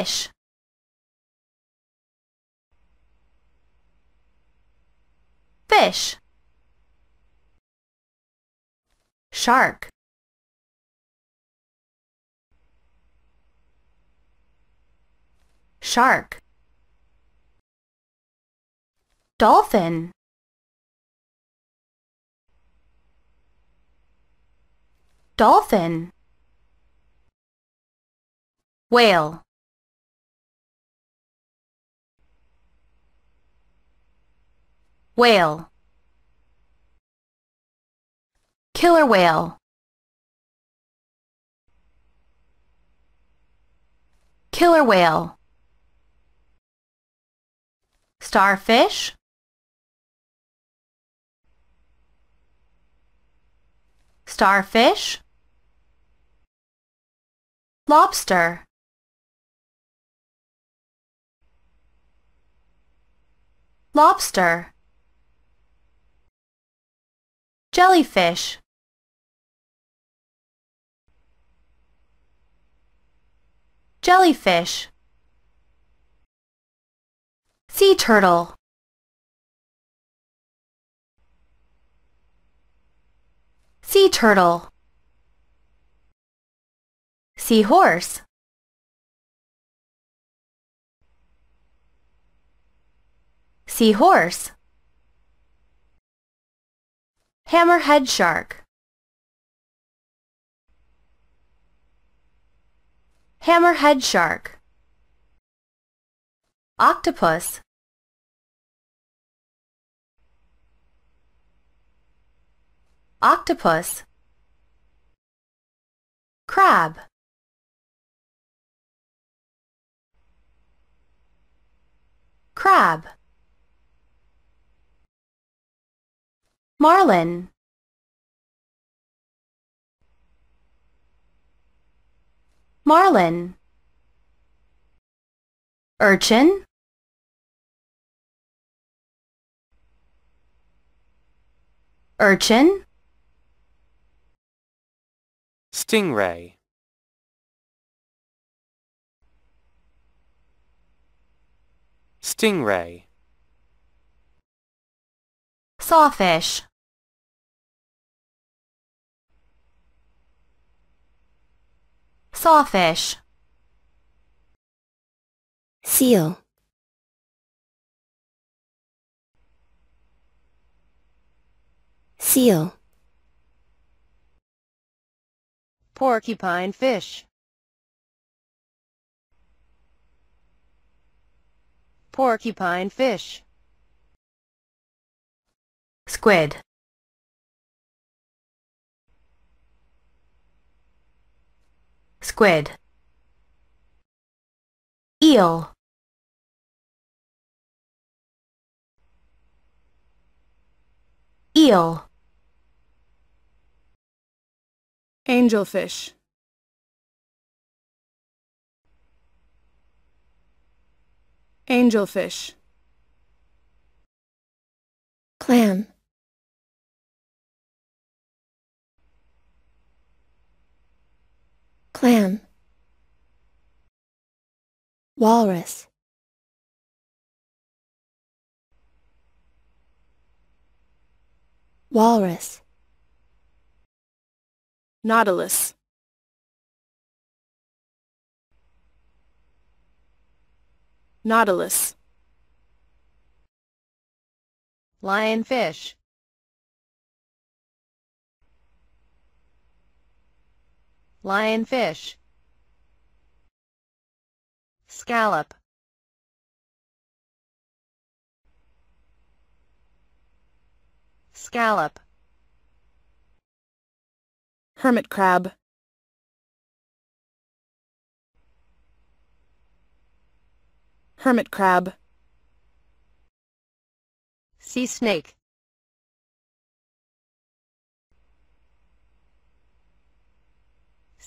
fish. Fish. Shark. Shark. Dolphin. Dolphin. Whale. Whale Killer whale Killer whale Starfish Starfish Lobster Lobster Jellyfish Jellyfish Sea turtle Sea turtle Seahorse Seahorse Hammerhead shark. Hammerhead shark. Octopus. Octopus. Crab. Crab. Marlin Marlin Urchin Urchin Stingray Stingray Sawfish Sawfish. Seal. Seal. Porcupine fish. Porcupine fish. Squid. squid eel eel angelfish angelfish clam Clam Walrus Walrus Nautilus Nautilus Lionfish lionfish scallop scallop hermit crab hermit crab sea snake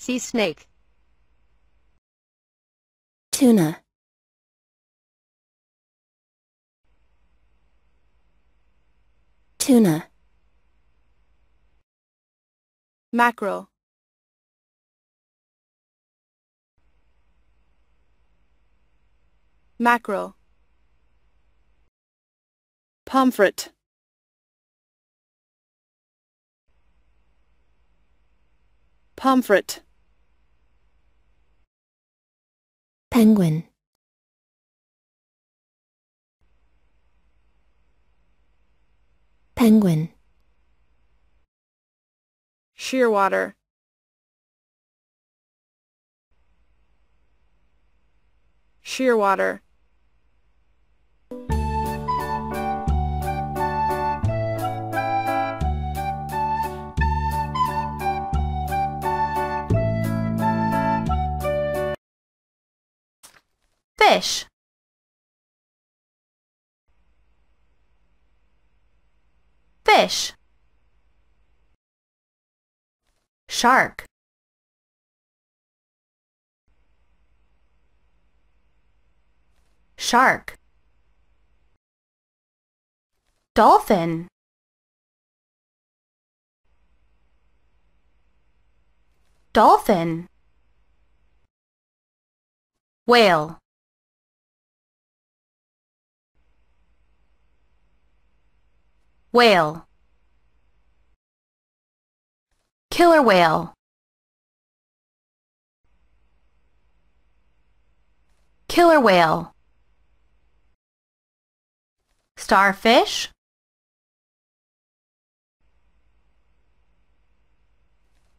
Sea snake. Tuna. Tuna. Mackerel. Mackerel. Pomfret. Pomfret. Penguin Penguin Shearwater Shearwater fish. Fish. Shark. Shark. Dolphin. Dolphin. Whale. Whale Killer whale Killer whale Starfish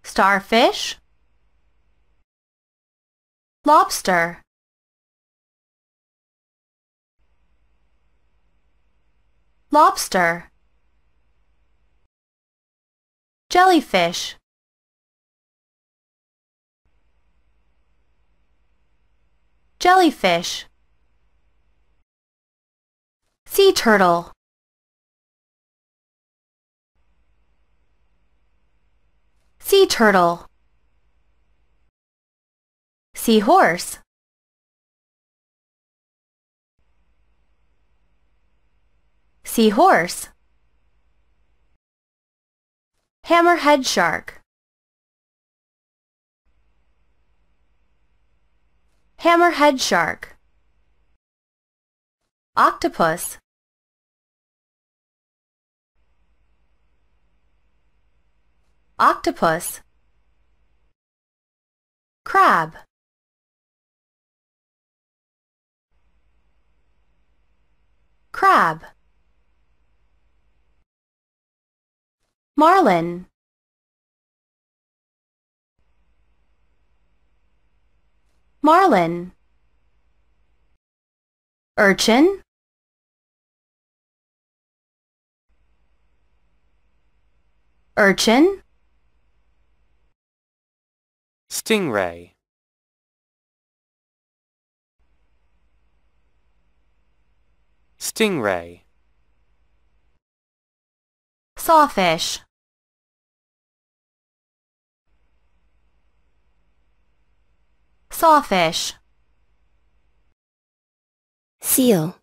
Starfish Lobster Lobster Jellyfish Jellyfish Sea turtle Sea turtle Sea Seahorse Seahorse Hammerhead shark. Hammerhead shark. Octopus. Octopus. Crab. Crab. Marlin Marlin Urchin Urchin Stingray Stingray Sawfish Sawfish Seal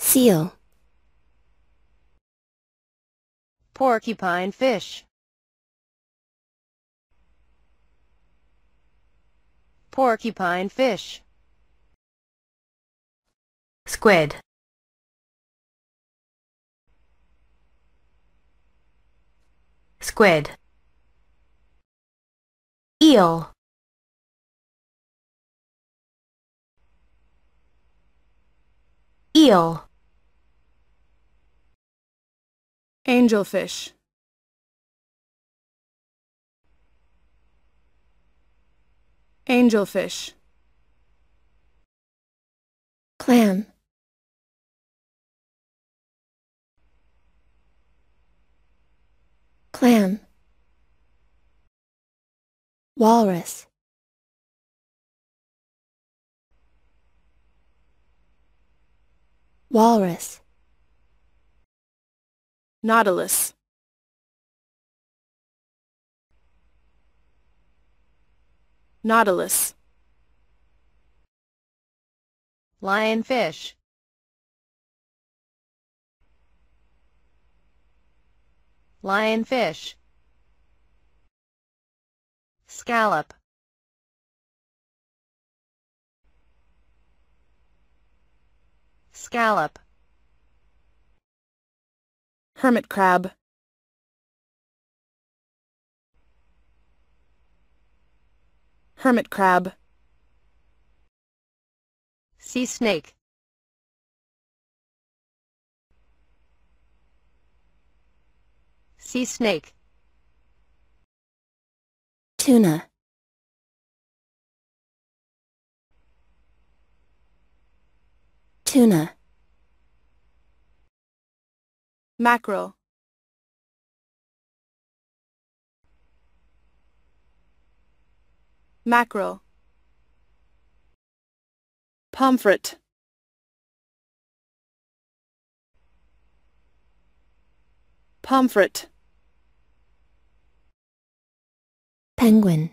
Seal Porcupine fish Porcupine fish Squid squid eel eel angelfish angelfish clam Clam Walrus Walrus Nautilus Nautilus Lionfish lionfish scallop scallop hermit crab hermit crab sea snake Sea snake. Tuna. Tuna. Mackerel. Mackerel. Pomfret. Pomfret. Penguin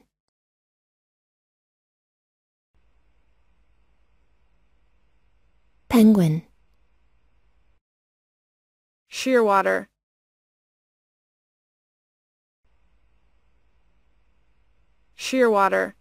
Penguin Shearwater Shearwater